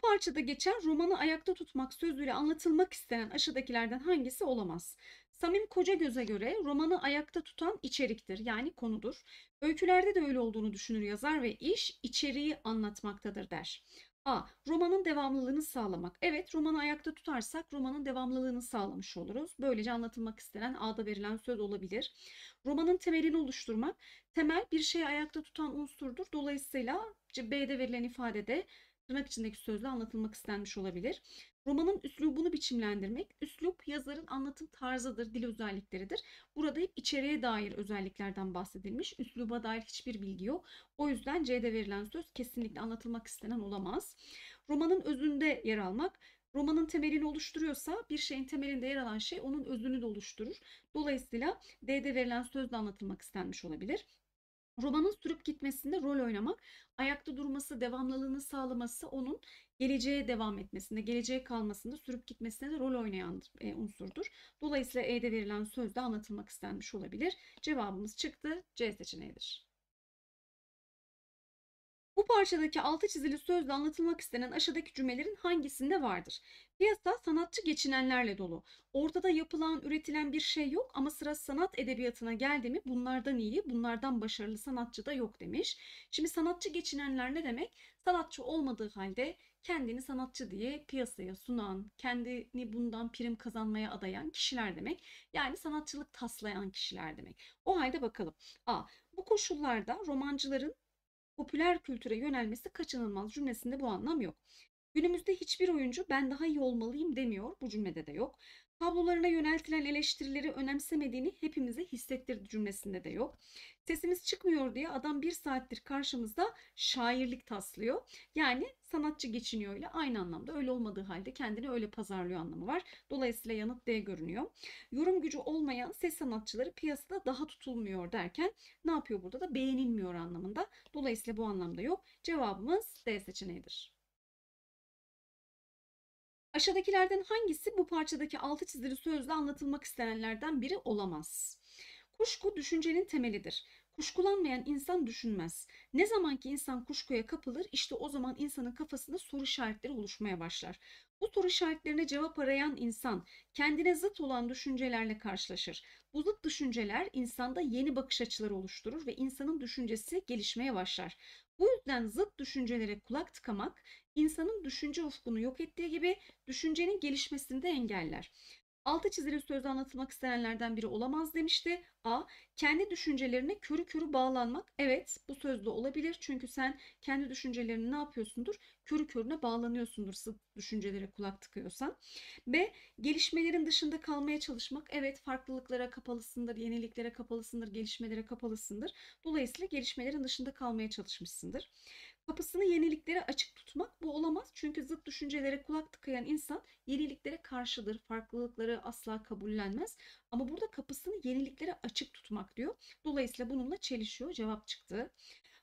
parçada geçen romanı ayakta tutmak sözüyle anlatılmak istenen aşağıdakilerden hangisi olamaz? Samim Koca Kocagöz'e göre romanı ayakta tutan içeriktir yani konudur. Öykülerde de öyle olduğunu düşünür yazar ve iş içeriği anlatmaktadır der. A. Romanın devamlılığını sağlamak. Evet romanı ayakta tutarsak romanın devamlılığını sağlamış oluruz. Böylece anlatılmak istenen A'da verilen söz olabilir. Romanın temelini oluşturmak. Temel bir şeyi ayakta tutan unsurdur. Dolayısıyla B'de verilen ifadede tırnak içindeki sözle anlatılmak istenmiş olabilir. Romanın üslubunu biçimlendirmek, üslup yazarın anlatım tarzıdır, dil özellikleridir. Burada hep içeriğe dair özelliklerden bahsedilmiş. Üsluba dair hiçbir bilgi yok. O yüzden C'de verilen söz kesinlikle anlatılmak istenen olamaz. Romanın özünde yer almak, romanın temelini oluşturuyorsa bir şeyin temelinde yer alan şey onun özünü de oluşturur. Dolayısıyla D'de verilen sözle anlatılmak istenmiş olabilir romanın sürüp gitmesinde rol oynamak, ayakta durması, devamlılığını sağlaması onun geleceğe devam etmesinde, geleceğe kalmasında, sürüp gitmesinde de rol oynayan e, unsurdur. Dolayısıyla E'de verilen sözde anlatılmak istenmiş olabilir. Cevabımız çıktı. C seçeneğidir. Bu parçadaki altı çizili sözle anlatılmak istenen aşağıdaki cümlelerin hangisinde vardır? Piyasa sanatçı geçinenlerle dolu. Ortada yapılan, üretilen bir şey yok ama sıra sanat edebiyatına geldi mi bunlardan iyi, bunlardan başarılı sanatçı da yok demiş. Şimdi sanatçı geçinenler ne demek? Sanatçı olmadığı halde kendini sanatçı diye piyasaya sunan, kendini bundan prim kazanmaya adayan kişiler demek. Yani sanatçılık taslayan kişiler demek. O halde bakalım. A. Bu koşullarda romancıların popüler kültüre yönelmesi kaçınılmaz cümlesinde bu anlam yok. Günümüzde hiçbir oyuncu ben daha iyi olmalıyım demiyor. Bu cümlede de yok tablolarına yöneltilen eleştirileri önemsemediğini hepimize hissettirdi cümlesinde de yok. Sesimiz çıkmıyor diye adam bir saattir karşımızda şairlik taslıyor. Yani sanatçı geçiniyor ile aynı anlamda öyle olmadığı halde kendini öyle pazarlıyor anlamı var. Dolayısıyla yanıt D görünüyor. Yorum gücü olmayan ses sanatçıları piyasada daha tutulmuyor derken ne yapıyor burada da beğenilmiyor anlamında. Dolayısıyla bu anlamda yok. Cevabımız D seçeneğidir. Aşağıdakilerden hangisi bu parçadaki altı çizili sözde anlatılmak istenenlerden biri olamaz? Kuşku düşüncenin temelidir. Kuşkulanmayan insan düşünmez. Ne zaman ki insan kuşkuya kapılır işte o zaman insanın kafasında soru işaretleri oluşmaya başlar. Bu soru işaretlerine cevap arayan insan kendine zıt olan düşüncelerle karşılaşır. Bu zıt düşünceler insanda yeni bakış açıları oluşturur ve insanın düşüncesi gelişmeye başlar. Bu yüzden zıt düşüncelere kulak tıkamak insanın düşünce ufkunu yok ettiği gibi düşüncenin gelişmesini de engeller. Altı çizili sözde anlatılmak isteyenlerden biri olamaz demişti. A. Kendi düşüncelerine körü körü bağlanmak. Evet bu sözde olabilir çünkü sen kendi düşüncelerini ne yapıyorsundur? Körü körüne bağlanıyorsundur düşüncelere kulak tıkıyorsan. B. Gelişmelerin dışında kalmaya çalışmak. Evet farklılıklara kapalısındır, yeniliklere kapalısındır, gelişmelere kapalısındır. Dolayısıyla gelişmelerin dışında kalmaya çalışmışsındır. Kapısını yeniliklere açık tutmak bu olamaz. Çünkü zıt düşüncelere kulak tıkayan insan yeniliklere karşıdır. Farklılıkları asla kabullenmez. Ama burada kapısını yeniliklere açık tutmak diyor. Dolayısıyla bununla çelişiyor. Cevap çıktı.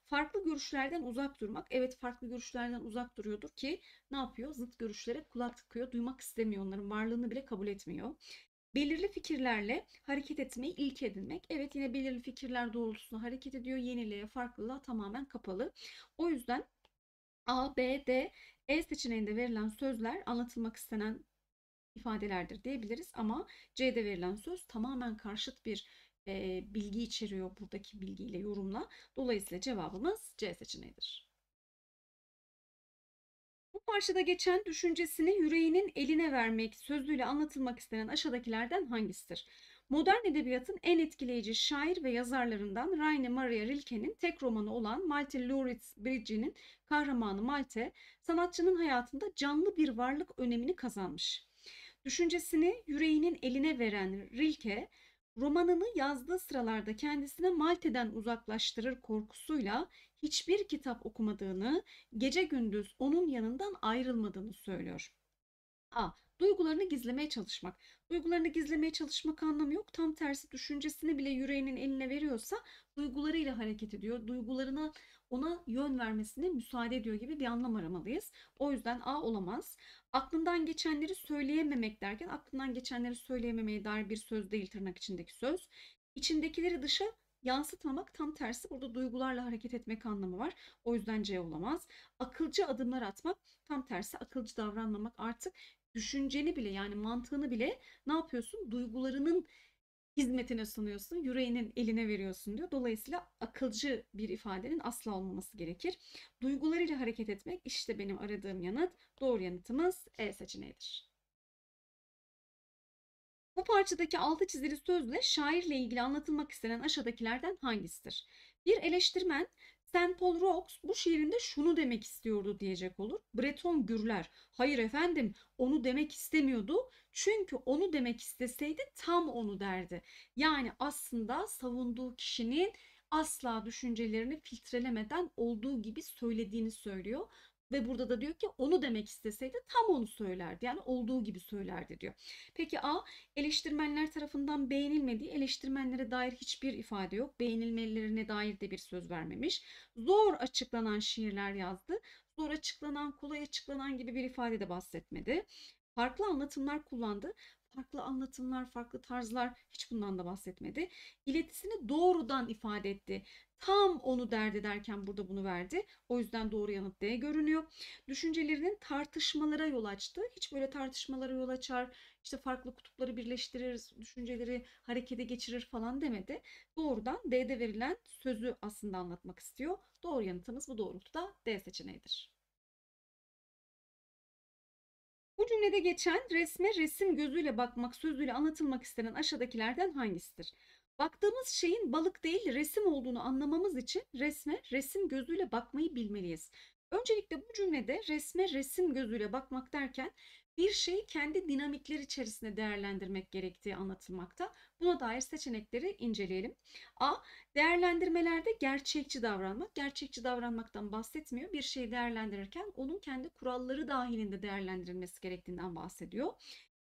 Farklı görüşlerden uzak durmak. Evet farklı görüşlerden uzak duruyordur ki ne yapıyor? Zıt görüşlere kulak tıkıyor. Duymak istemiyor onların varlığını bile kabul etmiyor. Belirli fikirlerle hareket etmeyi ilke edinmek. Evet yine belirli fikirler doğrultusunda hareket ediyor. Yeniliğe, farklılığa tamamen kapalı. O yüzden A, B, D, E seçeneğinde verilen sözler anlatılmak istenen ifadelerdir diyebiliriz ama C'de verilen söz tamamen karşıt bir e, bilgi içeriyor buradaki bilgiyle yorumla. Dolayısıyla cevabımız C seçeneğidir. Marşıda geçen düşüncesini yüreğinin eline vermek sözlüğüyle anlatılmak istenen aşağıdakilerden hangisidir? Modern edebiyatın en etkileyici şair ve yazarlarından Rainer Maria Rilke'nin tek romanı olan Malte Lauritz Bridge'nin kahramanı Malte, sanatçının hayatında canlı bir varlık önemini kazanmış. Düşüncesini yüreğinin eline veren Rilke, romanını yazdığı sıralarda kendisine Malte'den uzaklaştırır korkusuyla hiçbir kitap okumadığını, gece gündüz onun yanından ayrılmadığını söylüyor. A. Duygularını gizlemeye çalışmak. Duygularını gizlemeye çalışmak anlamı yok. Tam tersi düşüncesini bile yüreğinin eline veriyorsa duygularıyla hareket ediyor. Duygularına ona yön vermesine müsaade ediyor gibi bir anlam aramalıyız. O yüzden A olamaz. Aklından geçenleri söyleyememek derken aklından geçenleri söyleyememeye dair bir söz değil tırnak içindeki söz. İçindekileri dışa Yansıtmamak tam tersi burada duygularla hareket etmek anlamı var. O yüzden C olamaz. Akılcı adımlar atmak tam tersi akılcı davranmamak artık düşünceni bile yani mantığını bile ne yapıyorsun? Duygularının hizmetine sunuyorsun, yüreğinin eline veriyorsun diyor. Dolayısıyla akılcı bir ifadenin asla olmaması gerekir. Duygularıyla hareket etmek işte benim aradığım yanıt. Doğru yanıtımız E seçeneğidir. Bu parçadaki altı çizili sözle şairle ilgili anlatılmak istenen aşağıdakilerden hangisidir? Bir eleştirmen St. Paul Rox bu şiirinde şunu demek istiyordu diyecek olur. Breton gürler. Hayır efendim onu demek istemiyordu. Çünkü onu demek isteseydi tam onu derdi. Yani aslında savunduğu kişinin asla düşüncelerini filtrelemeden olduğu gibi söylediğini söylüyor. Ve burada da diyor ki onu demek isteseydi tam onu söylerdi. Yani olduğu gibi söylerdi diyor. Peki A eleştirmenler tarafından beğenilmediği eleştirmenlere dair hiçbir ifade yok. Beğenilmelerine dair de bir söz vermemiş. Zor açıklanan şiirler yazdı. Zor açıklanan, kolay açıklanan gibi bir ifade de bahsetmedi. Farklı anlatımlar kullandı farklı anlatımlar, farklı tarzlar hiç bundan da bahsetmedi. İletisini doğrudan ifade etti. Tam onu derdi derken burada bunu verdi. O yüzden doğru yanıt D görünüyor. Düşüncelerinin tartışmalara yol açtı. Hiç böyle tartışmalara yol açar, işte farklı kutupları birleştirir, düşünceleri harekete geçirir falan demedi. Doğrudan D'de verilen sözü aslında anlatmak istiyor. Doğru yanıtımız bu doğrultuda D seçeneğidir. Bu cümlede geçen resme resim gözüyle bakmak sözüyle anlatılmak istenen aşağıdakilerden hangisidir? Baktığımız şeyin balık değil resim olduğunu anlamamız için resme resim gözüyle bakmayı bilmeliyiz. Öncelikle bu cümlede resme resim gözüyle bakmak derken bir şeyi kendi dinamikler içerisinde değerlendirmek gerektiği anlatılmakta. Buna dair seçenekleri inceleyelim. A. Değerlendirmelerde gerçekçi davranmak. Gerçekçi davranmaktan bahsetmiyor. Bir şeyi değerlendirirken onun kendi kuralları dahilinde değerlendirilmesi gerektiğinden bahsediyor.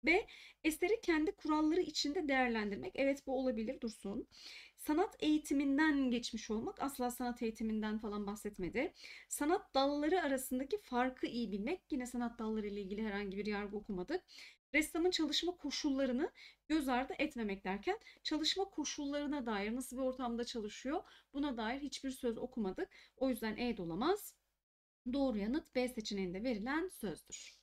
B. Eseri kendi kuralları içinde değerlendirmek. Evet bu olabilir Dursun sanat eğitiminden geçmiş olmak asla sanat eğitiminden falan bahsetmedi. Sanat dalları arasındaki farkı iyi bilmek yine sanat dalları ile ilgili herhangi bir yargı okumadık. Ressamın çalışma koşullarını göz ardı etmemek derken çalışma koşullarına dair nasıl bir ortamda çalışıyor buna dair hiçbir söz okumadık. O yüzden E de Doğru yanıt B seçeneğinde verilen sözdür.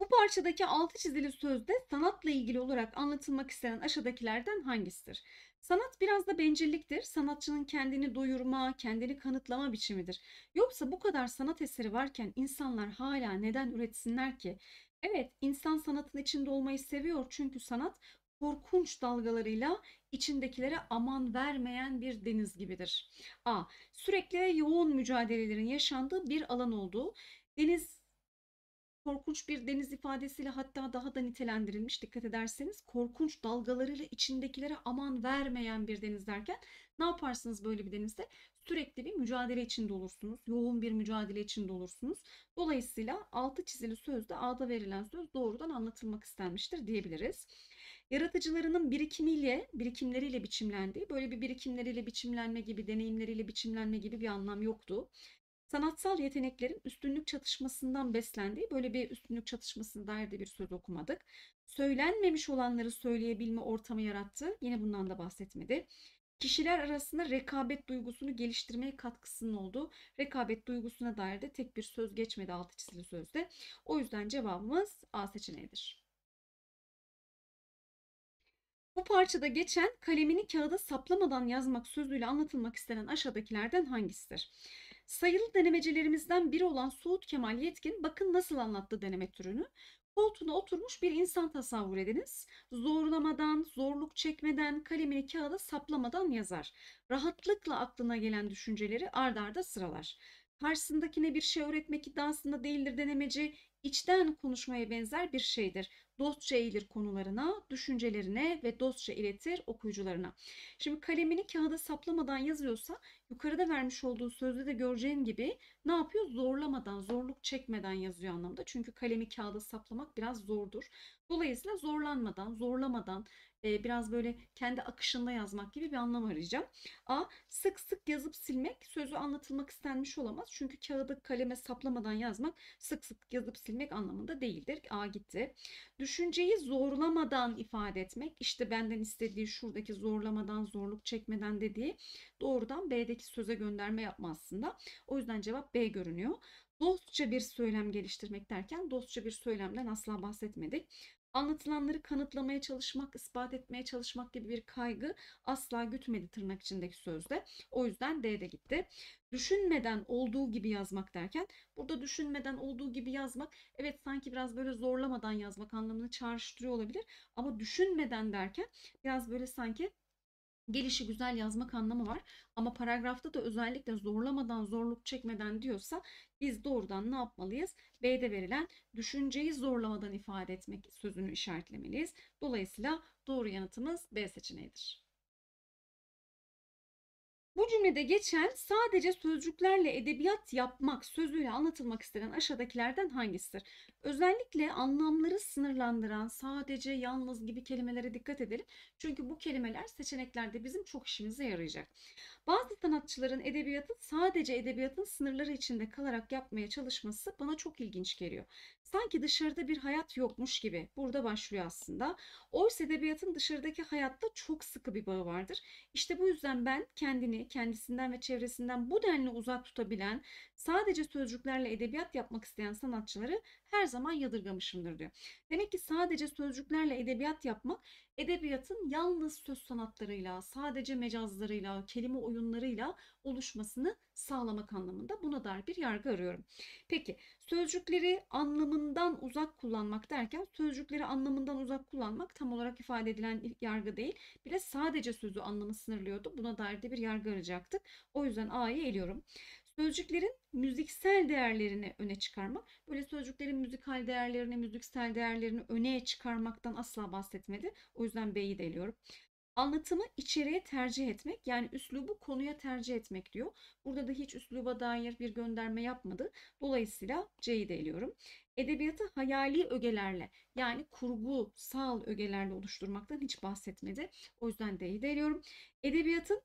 Bu parçadaki altı çizili sözde sanatla ilgili olarak anlatılmak istenen aşağıdakilerden hangisidir? Sanat biraz da bencilliktir. Sanatçının kendini doyurma, kendini kanıtlama biçimidir. Yoksa bu kadar sanat eseri varken insanlar hala neden üretsinler ki? Evet, insan sanatın içinde olmayı seviyor çünkü sanat korkunç dalgalarıyla içindekilere aman vermeyen bir deniz gibidir. A. Sürekli yoğun mücadelelerin yaşandığı bir alan olduğu, deniz korkunç bir deniz ifadesiyle hatta daha da nitelendirilmiş dikkat ederseniz korkunç dalgalarıyla içindekilere aman vermeyen bir deniz derken ne yaparsınız böyle bir denizde? Sürekli bir mücadele içinde olursunuz. Yoğun bir mücadele içinde olursunuz. Dolayısıyla altı çizili sözde ağda verilen söz doğrudan anlatılmak istenmiştir diyebiliriz. Yaratıcılarının birikimiyle, birikimleriyle biçimlendiği, böyle bir birikimleriyle biçimlenme gibi, deneyimleriyle biçimlenme gibi bir anlam yoktu sanatsal yeteneklerin üstünlük çatışmasından beslendiği böyle bir üstünlük çatışmasının dair de bir söz okumadık. Söylenmemiş olanları söyleyebilme ortamı yarattı. Yine bundan da bahsetmedi. Kişiler arasında rekabet duygusunu geliştirmeye katkısının olduğu rekabet duygusuna dair de tek bir söz geçmedi altı çizili sözde. O yüzden cevabımız A seçeneğidir. Bu parçada geçen kalemini kağıda saplamadan yazmak sözüyle anlatılmak istenen aşağıdakilerden hangisidir? Sayılı denemecilerimizden biri olan Suud Kemal Yetkin bakın nasıl anlattı deneme türünü. Koltuğuna oturmuş bir insan tasavvur ediniz. Zorlamadan, zorluk çekmeden, kalemini kağıda saplamadan yazar. Rahatlıkla aklına gelen düşünceleri ardarda arda sıralar. Karşısındakine bir şey öğretmek iddiasında değildir denemeci, içten konuşmaya benzer bir şeydir dostça eğilir konularına, düşüncelerine ve dostça iletir okuyucularına. Şimdi kalemini kağıda saplamadan yazıyorsa yukarıda vermiş olduğu sözde de göreceğin gibi ne yapıyor? Zorlamadan, zorluk çekmeden yazıyor anlamda. Çünkü kalemi kağıda saplamak biraz zordur. Dolayısıyla zorlanmadan, zorlamadan e, biraz böyle kendi akışında yazmak gibi bir anlam arayacağım. A. Sık sık yazıp silmek sözü anlatılmak istenmiş olamaz. Çünkü kağıda kaleme saplamadan yazmak sık sık yazıp silmek anlamında değildir. A gitti. Düşünceyi zorlamadan ifade etmek. işte benden istediği şuradaki zorlamadan zorluk çekmeden dediği doğrudan B'deki söze gönderme yapma aslında. O yüzden cevap B görünüyor. Dostça bir söylem geliştirmek derken dostça bir söylemden asla bahsetmedik. Anlatılanları kanıtlamaya çalışmak, ispat etmeye çalışmak gibi bir kaygı asla gütmedi tırnak içindeki sözde. O yüzden D gitti. Düşünmeden olduğu gibi yazmak derken burada düşünmeden olduğu gibi yazmak evet sanki biraz böyle zorlamadan yazmak anlamını çağrıştırıyor olabilir. Ama düşünmeden derken biraz böyle sanki gelişi güzel yazmak anlamı var. Ama paragrafta da özellikle zorlamadan, zorluk çekmeden diyorsa biz doğrudan ne yapmalıyız? B'de verilen düşünceyi zorlamadan ifade etmek sözünü işaretlemeliyiz. Dolayısıyla doğru yanıtımız B seçeneğidir. Bu cümlede geçen sadece sözcüklerle edebiyat yapmak sözüyle anlatılmak istenen aşağıdakilerden hangisidir? Özellikle anlamları sınırlandıran sadece yalnız gibi kelimelere dikkat edelim. Çünkü bu kelimeler seçeneklerde bizim çok işimize yarayacak. Bazı sanatçıların edebiyatı sadece edebiyatın sınırları içinde kalarak yapmaya çalışması bana çok ilginç geliyor. Sanki dışarıda bir hayat yokmuş gibi burada başlıyor aslında. Oysa edebiyatın dışarıdaki hayatta çok sıkı bir bağı vardır. İşte bu yüzden ben kendini kendisinden ve çevresinden bu denli uzak tutabilen, sadece sözcüklerle edebiyat yapmak isteyen sanatçıları her zaman yadırgamışımdır diyor. Demek ki sadece sözcüklerle edebiyat yapmak edebiyatın yalnız söz sanatlarıyla, sadece mecazlarıyla, kelime oyunlarıyla oluşmasını sağlamak anlamında buna dar bir yargı arıyorum. Peki sözcükleri anlamından uzak kullanmak derken sözcükleri anlamından uzak kullanmak tam olarak ifade edilen yargı değil. Bile sadece sözü anlamı sınırlıyordu. Buna dair de bir yargı arayacaktık. O yüzden A'yı eliyorum. Sözcüklerin müziksel değerlerini öne çıkarmak. Böyle sözcüklerin müzikal değerlerini, müziksel değerlerini öne çıkarmaktan asla bahsetmedi. O yüzden B'yi de eliyorum. Anlatımı içeriye tercih etmek yani üslubu konuya tercih etmek diyor. Burada da hiç üsluba dair bir gönderme yapmadı. Dolayısıyla C'yi de eliyorum. Edebiyatı hayali ögelerle yani kurgusal ögelerle oluşturmaktan hiç bahsetmedi. O yüzden D'yi de eliyorum. Edebiyatın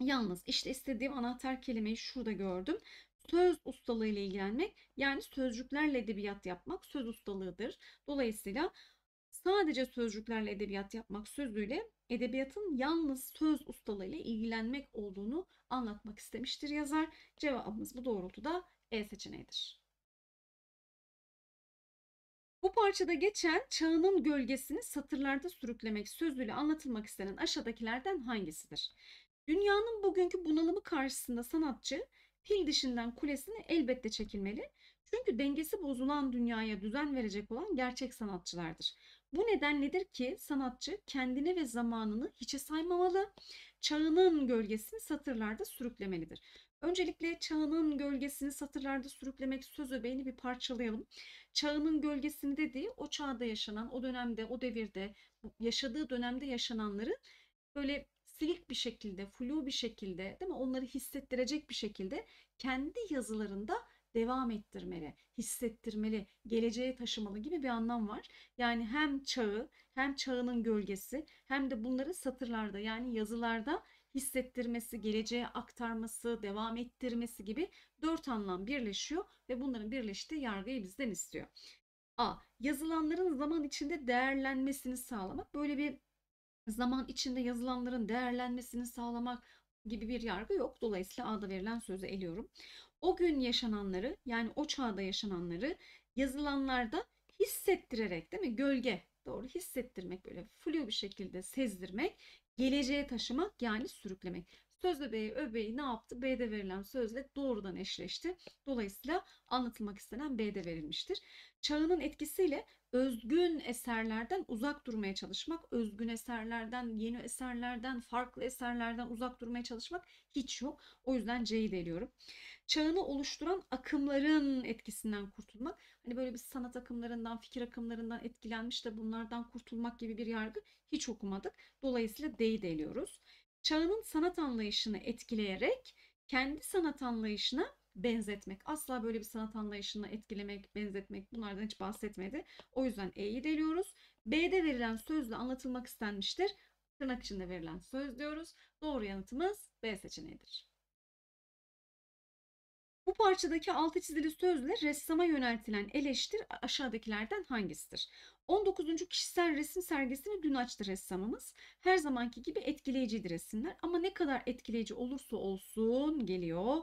Yalnız işte istediğim anahtar kelimeyi şurada gördüm. Söz ustalığıyla ilgilenmek yani sözcüklerle edebiyat yapmak söz ustalığıdır. Dolayısıyla sadece sözcüklerle edebiyat yapmak sözüyle edebiyatın yalnız söz ustalığıyla ilgilenmek olduğunu anlatmak istemiştir yazar. Cevabımız bu doğrultuda E seçeneğidir. Bu parçada geçen çağının gölgesini satırlarda sürüklemek sözüyle anlatılmak istenen aşağıdakilerden hangisidir? Dünyanın bugünkü bunalımı karşısında sanatçı fil dişinden kulesini elbette çekilmeli. Çünkü dengesi bozulan dünyaya düzen verecek olan gerçek sanatçılardır. Bu nedenledir ki sanatçı kendini ve zamanını hiçe saymamalı, çağının gölgesini satırlarda sürüklemelidir. Öncelikle çağının gölgesini satırlarda sürüklemek söz öbeğini bir parçalayalım. Çağının gölgesini dediği o çağda yaşanan, o dönemde, o devirde, yaşadığı dönemde yaşananları böyle silik bir şekilde, flu bir şekilde değil mi? Onları hissettirecek bir şekilde kendi yazılarında devam ettirmeli, hissettirmeli, geleceğe taşımalı gibi bir anlam var. Yani hem çağı, hem çağının gölgesi, hem de bunları satırlarda yani yazılarda hissettirmesi, geleceğe aktarması, devam ettirmesi gibi dört anlam birleşiyor ve bunların birleştiği yargıyı bizden istiyor. A. Yazılanların zaman içinde değerlenmesini sağlamak. Böyle bir zaman içinde yazılanların değerlenmesini sağlamak gibi bir yargı yok. Dolayısıyla A'da verilen sözü eliyorum. O gün yaşananları yani o çağda yaşananları yazılanlarda hissettirerek değil mi? Gölge doğru hissettirmek böyle flu bir şekilde sezdirmek, geleceğe taşımak yani sürüklemek. Söz öbeği öbeği ne yaptı? B'de verilen sözle doğrudan eşleşti. Dolayısıyla anlatılmak istenen B'de verilmiştir. Çağının etkisiyle özgün eserlerden uzak durmaya çalışmak, özgün eserlerden, yeni eserlerden, farklı eserlerden uzak durmaya çalışmak hiç yok. O yüzden C'yi deliyorum. Çağını oluşturan akımların etkisinden kurtulmak. Hani böyle bir sanat akımlarından, fikir akımlarından etkilenmiş de bunlardan kurtulmak gibi bir yargı hiç okumadık. Dolayısıyla D'yi deliyoruz çağının sanat anlayışını etkileyerek kendi sanat anlayışına benzetmek. Asla böyle bir sanat anlayışına etkilemek, benzetmek bunlardan hiç bahsetmedi. O yüzden E'yi deliyoruz. B'de verilen sözle anlatılmak istenmiştir. Tırnak içinde verilen söz diyoruz. Doğru yanıtımız B seçeneğidir. Bu parçadaki altı çizili sözle ressama yöneltilen eleştir aşağıdakilerden hangisidir? 19. kişisel resim sergisini dün açtı ressamımız. Her zamanki gibi etkileyicidir resimler ama ne kadar etkileyici olursa olsun geliyor.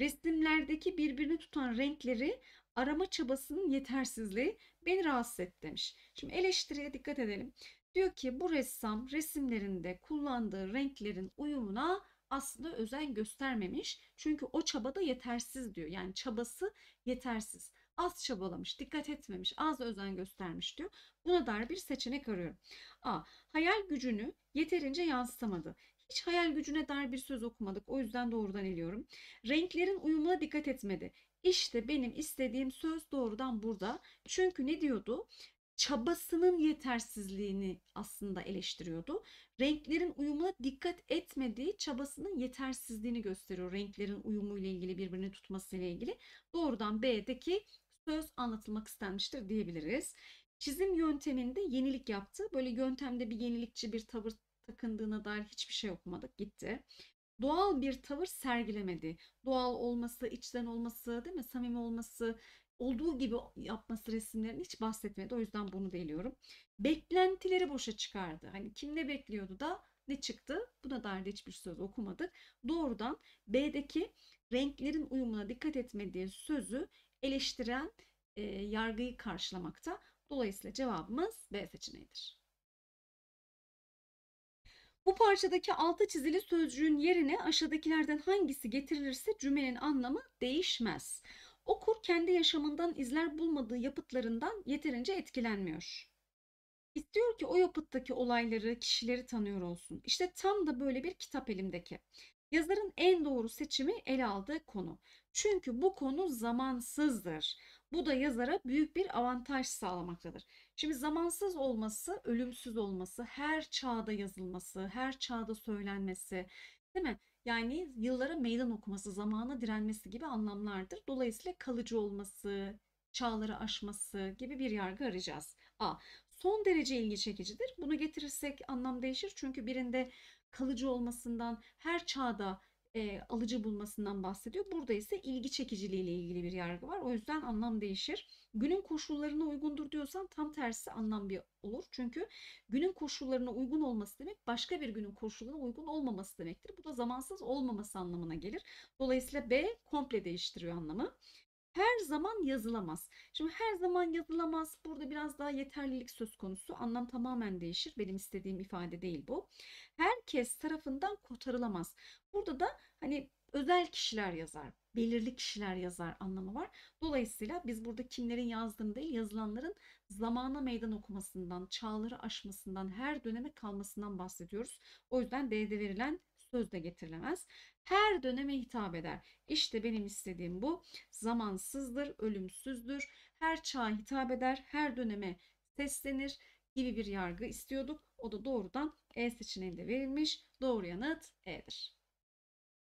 Resimlerdeki birbirini tutan renkleri arama çabasının yetersizliği beni rahatsız etti demiş. Şimdi eleştiriye dikkat edelim. Diyor ki bu ressam resimlerinde kullandığı renklerin uyumuna aslında özen göstermemiş. Çünkü o çabada yetersiz diyor. Yani çabası yetersiz. Az çabalamış, dikkat etmemiş, az özen göstermiş diyor. Buna dair bir seçenek arıyorum. A. Hayal gücünü yeterince yansıtamadı. Hiç hayal gücüne dair bir söz okumadık. O yüzden doğrudan eliyorum. Renklerin uyumuna dikkat etmedi. İşte benim istediğim söz doğrudan burada. Çünkü ne diyordu? çabasının yetersizliğini aslında eleştiriyordu. Renklerin uyumuna dikkat etmediği çabasının yetersizliğini gösteriyor. Renklerin uyumu ile ilgili birbirini tutması ile ilgili doğrudan B'deki söz anlatılmak istenmiştir diyebiliriz. Çizim yönteminde yenilik yaptı. Böyle yöntemde bir yenilikçi bir tavır takındığına dair hiçbir şey okumadık gitti. Doğal bir tavır sergilemedi. Doğal olması, içten olması, değil mi? Samimi olması, olduğu gibi yapması resimlerini hiç bahsetmedi. O yüzden bunu deliyorum. Beklentileri boşa çıkardı. Hani kim ne bekliyordu da ne çıktı? Buna dair de hiçbir söz okumadık. Doğrudan B'deki renklerin uyumuna dikkat etmediği sözü eleştiren e, yargıyı karşılamakta. Dolayısıyla cevabımız B seçeneğidir. Bu parçadaki altı çizili sözcüğün yerine aşağıdakilerden hangisi getirilirse cümlenin anlamı değişmez. Okur kendi yaşamından izler bulmadığı yapıtlarından yeterince etkilenmiyor. İstiyor ki o yapıttaki olayları, kişileri tanıyor olsun. İşte tam da böyle bir kitap elimdeki. Yazarın en doğru seçimi ele aldığı konu. Çünkü bu konu zamansızdır. Bu da yazara büyük bir avantaj sağlamaktadır. Şimdi zamansız olması, ölümsüz olması, her çağda yazılması, her çağda söylenmesi, değil mi? Yani yıllara meydan okuması, zamana direnmesi gibi anlamlardır. Dolayısıyla kalıcı olması, çağları aşması gibi bir yargı arayacağız. A. Son derece ilgi çekicidir. Bunu getirirsek anlam değişir. Çünkü birinde kalıcı olmasından her çağda e, alıcı bulmasından bahsediyor. Burada ise ilgi çekiciliği ile ilgili bir yargı var. O yüzden anlam değişir. Günün koşullarına uygundur diyorsan tam tersi anlam bir olur. Çünkü günün koşullarına uygun olması demek başka bir günün koşullarına uygun olmaması demektir. Bu da zamansız olmaması anlamına gelir. Dolayısıyla B komple değiştiriyor anlamı her zaman yazılamaz. Şimdi her zaman yazılamaz. Burada biraz daha yeterlilik söz konusu. Anlam tamamen değişir. Benim istediğim ifade değil bu. Herkes tarafından kurtarılamaz. Burada da hani özel kişiler yazar, belirli kişiler yazar anlamı var. Dolayısıyla biz burada kimlerin yazdığını değil, yazılanların zamana meydan okumasından, çağları aşmasından, her döneme kalmasından bahsediyoruz. O yüzden D'de verilen söz de getirilemez her döneme hitap eder. İşte benim istediğim bu. Zamansızdır, ölümsüzdür. Her çağa hitap eder, her döneme seslenir gibi bir yargı istiyorduk. O da doğrudan E seçeneğinde verilmiş. Doğru yanıt E'dir.